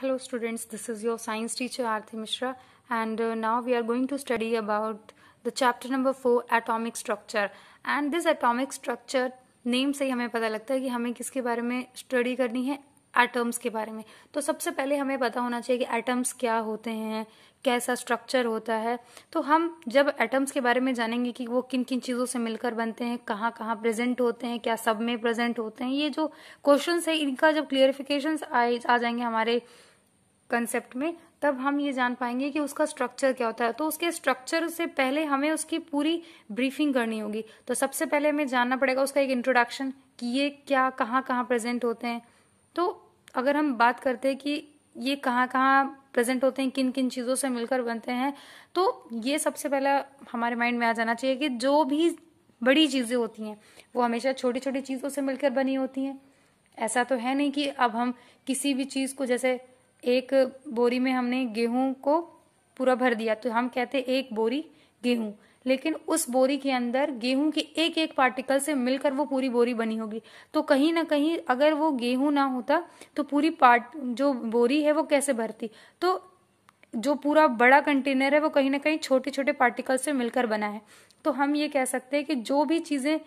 Hello students, this is your science teacher Aarti Mishra and uh, now we are going to study about the chapter number 4 atomic structure and this atomic structure name से ही हमें पता लगता है कि हमें किसके बारे में study करनी है एटम्स के बारे में तो सबसे पहले हमें पता होना चाहिए कि एटम्स क्या होते हैं कैसा स्ट्रक्चर होता है तो हम जब एटम्स के बारे में जानेंगे कि वो किन किन चीज़ों से मिलकर बनते हैं कहाँ कहाँ प्रेजेंट होते हैं क्या सब में प्रेजेंट होते हैं ये जो क्वेश्चन है इनका जब क्लियरिफिकेशन आ, आ जाएंगे हमारे कंसेप्ट में तब हम ये जान पाएंगे कि उसका स्ट्रक्चर क्या होता है तो उसके स्ट्रक्चर से पहले हमें उसकी पूरी ब्रीफिंग करनी होगी तो सबसे पहले हमें जानना पड़ेगा उसका एक इंट्रोडक्शन कि ये क्या कहाँ कहाँ प्रेजेंट होते हैं तो अगर हम बात करते हैं कि ये कहाँ कहाँ प्रेजेंट होते हैं किन किन चीज़ों से मिलकर बनते हैं तो ये सबसे पहला हमारे माइंड में आ जाना चाहिए कि जो भी बड़ी चीज़ें होती हैं वो हमेशा छोटी छोटी चीज़ों से मिलकर बनी होती हैं ऐसा तो है नहीं कि अब हम किसी भी चीज़ को जैसे एक बोरी में हमने गेहूं को पूरा भर दिया तो हम कहते हैं एक बोरी गेहूं लेकिन उस बोरी के अंदर गेहूं के एक एक पार्टिकल से मिलकर वो पूरी बोरी बनी होगी तो कहीं ना कहीं अगर वो गेहूं ना होता तो पूरी पार्ट जो बोरी है वो कैसे भरती तो जो पूरा बड़ा कंटेनर है वो कहीं ना कहीं छोटे छोटे पार्टिकल से मिलकर बना है तो हम ये कह सकते हैं कि जो भी चीज़ें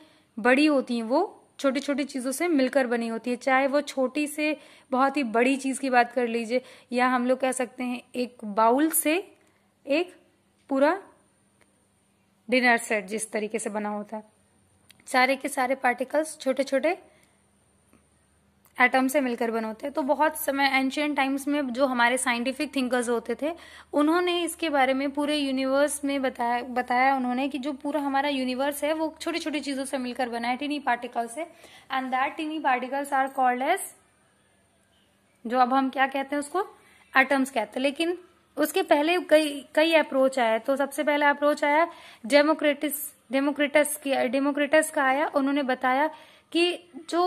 बड़ी होती हैं वो छोटी छोटी चीज़ों से मिलकर बनी होती है चाहे वो छोटी से बहुत ही बड़ी चीज़ की बात कर लीजिए या हम लोग कह सकते हैं एक बाउल से एक पूरा डिनर सेट जिस तरीके से बना होता है सारे के सारे पार्टिकल्स छोटे छोटे एटम से मिलकर बने होते हैं तो बहुत समय एंशियंट टाइम्स में जो हमारे साइंटिफिक थिंकर्स होते थे उन्होंने इसके बारे में पूरे यूनिवर्स में बताया बताया उन्होंने कि जो पूरा हमारा यूनिवर्स है वो छोटी छोटी चीज़ों से मिलकर बना है टिनी पार्टिकल से and that tiny particles are called S जो अब हम क्या कहते हैं उसको एटम्स कहते हैं लेकिन उसके पहले कई कई अप्रोच आया तो सबसे पहला अप्रोच आया डेमोक्रेटिस डेमोक्रेटस की डेमोक्रेटस का आया उन्होंने बताया कि जो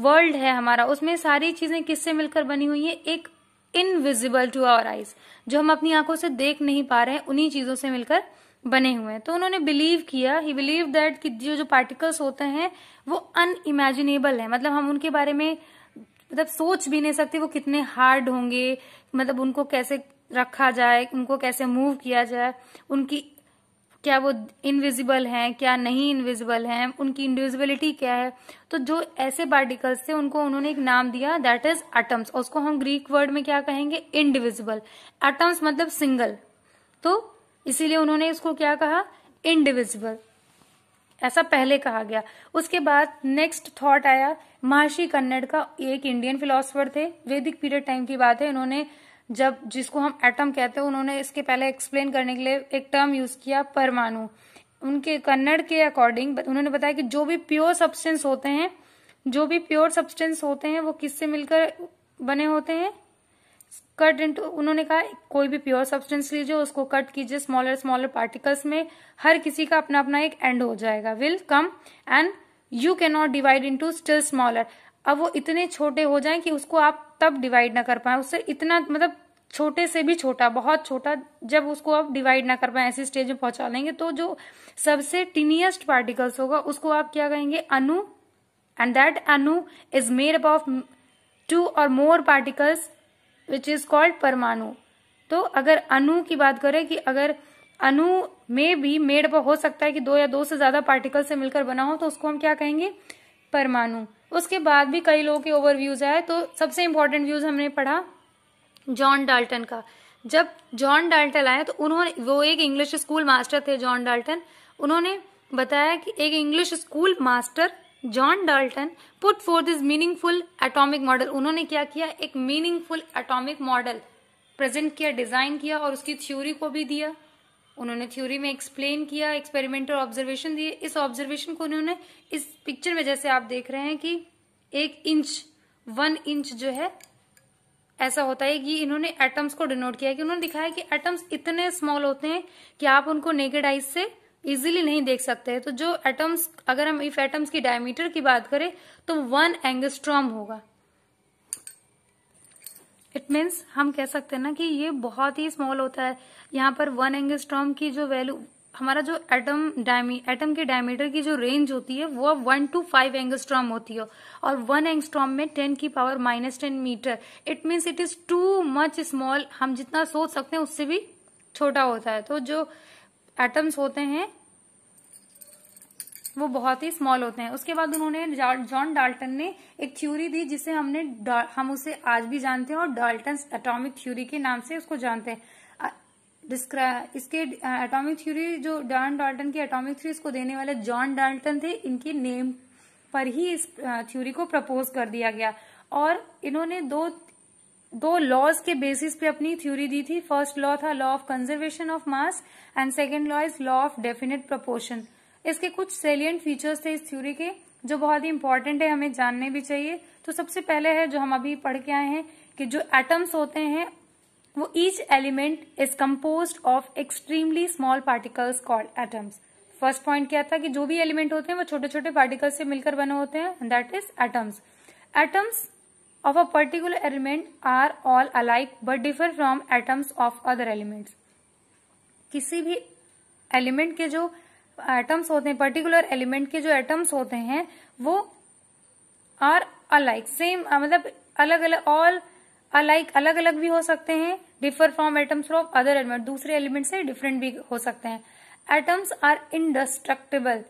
वर्ल्ड है हमारा उसमें सारी चीजें किससे मिलकर बनी हुई है एक इनविजिबल टू आवर आइज जो हम अपनी आंखों से देख नहीं पा रहे हैं उन्हीं चीजों से मिलकर बने हुए हैं तो उन्होंने बिलीव किया ही बिलीव दैट कि जो जो पार्टिकल्स होते हैं वो अनइमेजिनेबल है मतलब हम उनके बारे में मतलब सोच भी नहीं सकते वो कितने हार्ड होंगे मतलब उनको कैसे रखा जाए उनको कैसे मूव किया जाए उनकी क्या वो इनविजिबल हैं क्या नहीं इनविजिबल हैं उनकी इंडिविजिबिलिटी क्या है तो जो ऐसे पार्टिकल्स थे उनको उन्होंने एक नाम दिया दैट इज एटम्स उसको हम ग्रीक वर्ड में क्या कहेंगे इनडिविजिबल एटम्स मतलब सिंगल तो इसीलिए उन्होंने इसको क्या कहा इनडिविजिबल ऐसा पहले कहा गया उसके बाद नेक्स्ट थॉट आया महर्षि कन्नड़ का एक इंडियन फिलोसफर थे वैदिक पीरियड टाइम की बात है इन्होंने जब जिसको हम एटम कहते हैं उन्होंने इसके पहले एक्सप्लेन करने के लिए एक टर्म यूज किया परमाणु उनके कन्नड़ के अकॉर्डिंग उन्होंने बताया कि जो भी प्योर सब्सटेंस होते हैं जो भी प्योर सब्सटेंस होते हैं वो किससे मिलकर बने होते हैं कट इंटू उन्होंने कहा कोई भी प्योर सब्सटेंस लीजिए उसको कट कीजिए स्मॉलर स्मॉलर पार्टिकल्स में हर किसी का अपना अपना एक एंड हो जाएगा will come and you can not divide into still smaller अब वो इतने छोटे हो जाएं कि उसको आप तब डिवाइड ना कर पाए उससे इतना मतलब छोटे से भी छोटा बहुत छोटा जब उसको आप डिवाइड ना कर पाए ऐसी स्टेज में पहुंचा लेंगे तो जो सबसे टिनियस्ट पार्टिकल्स होगा उसको आप क्या कहेंगे अनु एंड दैट अनु is made of two or more particles which is called परमाणु तो अगर अनु की बात करें कि अगर अनु में भी मेड अप हो सकता है कि दो या दो से ज्यादा पार्टिकल से मिलकर बना हो तो उसको हम क्या कहेंगे परमाणु उसके बाद भी कई लोगों के ओवर व्यूज आए तो सबसे इंपॉर्टेंट व्यूज हमने पढ़ा जॉन डाल्टन का जब जॉन डाल्टन आए तो उन्होंने वो एक इंग्लिश स्कूल मास्टर थे जॉन डाल्टन उन्होंने बताया कि एक English school master John Dalton put for this meaningful atomic model उन्होंने क्या किया एक मीनिंगफुल एटॉमिक मॉडल प्रेजेंट किया डिजाइन किया और उसकी थ्योरी को भी दिया उन्होंने थ्योरी में एक्सप्लेन किया एक्सपेरिमेंटल ऑब्जर्वेशन दिए इस ऑब्जर्वेशन को उन्होंने इस पिक्चर में जैसे आप देख रहे हैं कि एक इंच वन इंच जो है ऐसा होता है कि इन्होंने एटम्स को डिनोट किया कि उन्होंने दिखाया कि एटम्स इतने स्मॉल होते हैं कि आप उनको नेगेड आइज से इजीली नहीं देख सकते तो जो एटम्स अगर हम इफ एटम्स की डायमीटर की बात करें तो वन एंगस्ट्रॉम होगा इट मीन्स हम कह सकते हैं ना कि ये बहुत ही स्मॉल होता है यहाँ पर वन एंगस्ट्रॉम की जो वैल्यू हमारा जो एटम डायमी एटम के डायमीटर की जो रेंज होती है वो वन टू फाइव एंगस्ट्रॉम होती है और वन एंगस्ट्रॉम में टेन की power minus ten metre it means it is too much small हम जितना सोच सकते हैं उससे भी छोटा होता है तो जो एटम्स होते हैं वो बहुत ही स्मॉल होते हैं उसके बाद उन्होंने जॉन डाल्टन ने एक थ्योरी दी जिसे हमने हम उसे आज भी जानते हैं और डाल्टन एटॉमिक थ्योरी के नाम से उसको जानते हैं डिस्क्राइब इसके एटॉमिक थ्योरी जो डॉन डाल्टन की एटॉमिक थ्योरी इसको देने वाले जॉन डाल्टन थे इनके नेम पर ही इस थ्योरी को प्रपोज कर दिया गया और इन्होंने दो दो लॉज के बेसिस पे अपनी थ्योरी दी थी फर्स्ट लॉ था law of conservation of mass and second law is law of definite proportion इसके कुछ सेलियंट फीचर्स थे इस थ्योरी के जो बहुत ही इंपॉर्टेंट है हमें जानने भी चाहिए तो सबसे पहले है जो हम अभी पढ़ के आए हैं कि जो एटम्स होते हैं वो each element is compose of extremely small particles called atoms first point क्या था कि जो भी एलिमेंट होते हैं वो छोटे छोटे पार्टिकल्स से मिलकर बने होते हैं that is atoms atoms of a particular element are all alike but differ from atoms of other elements किसी भी एलिमेंट के जो एटम्स होते हैं पर्टिकुलर एलिमेंट के जो एटम्स होते हैं वो आर अलाइक सेम मतलब अलग अलग ऑल अलाइक अलग अलग भी हो सकते हैं differ from atoms from other element दूसरे एलिमेंट से डिफरेंट भी हो सकते हैं एटम्स आर इनडस्ट्रक्टेबल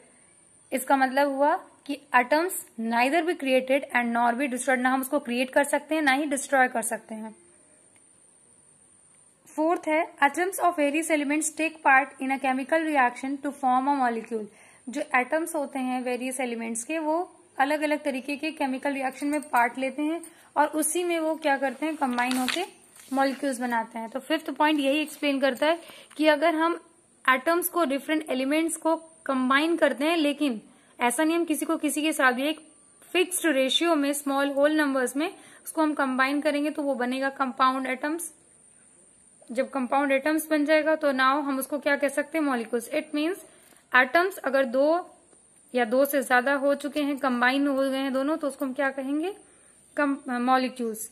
इसका मतलब हुआ कि एटम्स नाइदर भी क्रिएटेड एंड नॉर भी डिस्ट्रॉयड ना हम उसको क्रिएट कर सकते हैं ना ही डिस्ट्रॉय कर सकते हैं फोर्थ है atoms of various elements take part in a chemical reaction to form a molecule जो एटम्स होते हैं वेरियस एलिमेंट्स के वो अलग अलग तरीके के केमिकल रिएक्शन में पार्ट लेते हैं और उसी में वो क्या करते हैं कंबाइन होके मॉलिक्यूल्स बनाते हैं तो फिफ्थ पॉइंट यही एक्सप्लेन करता है कि अगर हम एटम्स को डिफरेंट एलिमेंट्स को कंबाइन करते हैं लेकिन ऐसा नहीं हम किसी को किसी के साथ भी एक फिक्स्ड रेशियो में स्मॉल होल नंबर्स में उसको हम कंबाइन करेंगे तो वो बनेगा कंपाउंड एटम्स जब कंपाउंड एटम्स बन जाएगा तो नाउ हम उसको क्या कह सकते हैं मॉलिक्यूल्स इट मीन्स एटम्स अगर दो या दो से ज्यादा हो चुके हैं कंबाइन हो गए हैं दोनों तो उसको हम क्या कहेंगे मॉलिक्यूल्स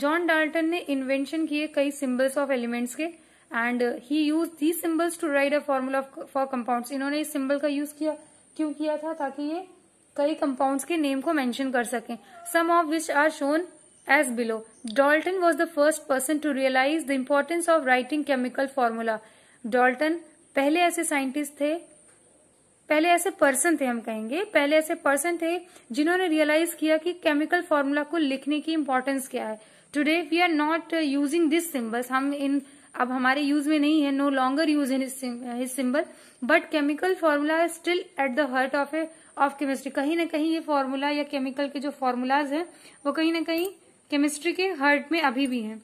जॉन डाल्टन ने इन्वेंशन किए कई सिंबल्स ऑफ एलिमेंट्स के and he use the symbols to write a formula for compound इन्होंने इस सिंबल का यूज किया क्यों किया था ताकि ये कई कंपाउंड्स के नेम को मेंशन कर सकें some of which are shown as below Dalton was the first person to realise the importance of writing chemical formula Dalton पहले ऐसे साइंटिस्ट थे पहले ऐसे पर्सन थे हम कहेंगे पहले ऐसे पर्सन थे जिन्होंने रियलाइज किया कि केमिकल फॉर्मूला को लिखने की इम्पोर्टेंस क्या है today we are not using this symbols हम इन अब हमारे यूज में नहीं है no longer use in his symbol but chemical formula still at the heart of a of chemistry कहीं ना कहीं ये फॉर्मूला या केमिकल के जो फॉर्मूलाज हैं वो कहीं ना कहीं केमिस्ट्री के हर्ट में अभी भी हैं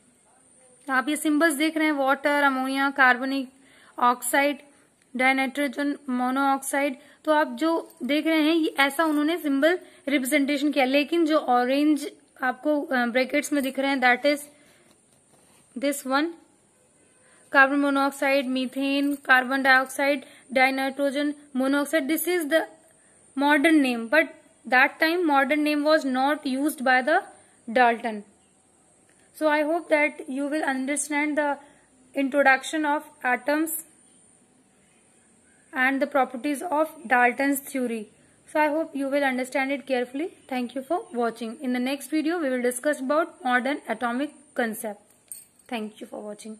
आप ये सिंबल्स देख रहे हैं water ammonia carbonic oxide dinitrogen monoxide तो आप जो देख रहे हैं ये ऐसा उन्होंने सिंबल रिप्रेजेंटेशन किया लेकिन जो ऑरेंज आपको ब्रैकेट्स में दिख रहे हैं that is this one carbon monoxide methane carbon dioxide dinitrogen monoxide this is the modern name but that time modern name was not use by the Dalton so I hope that you will understand the introduction of atoms and the properties of Dalton's theory. So I hope you will understand it carefully. Thank you for watching. In the next video, we will discuss about modern atomic concept. Thank you for watching.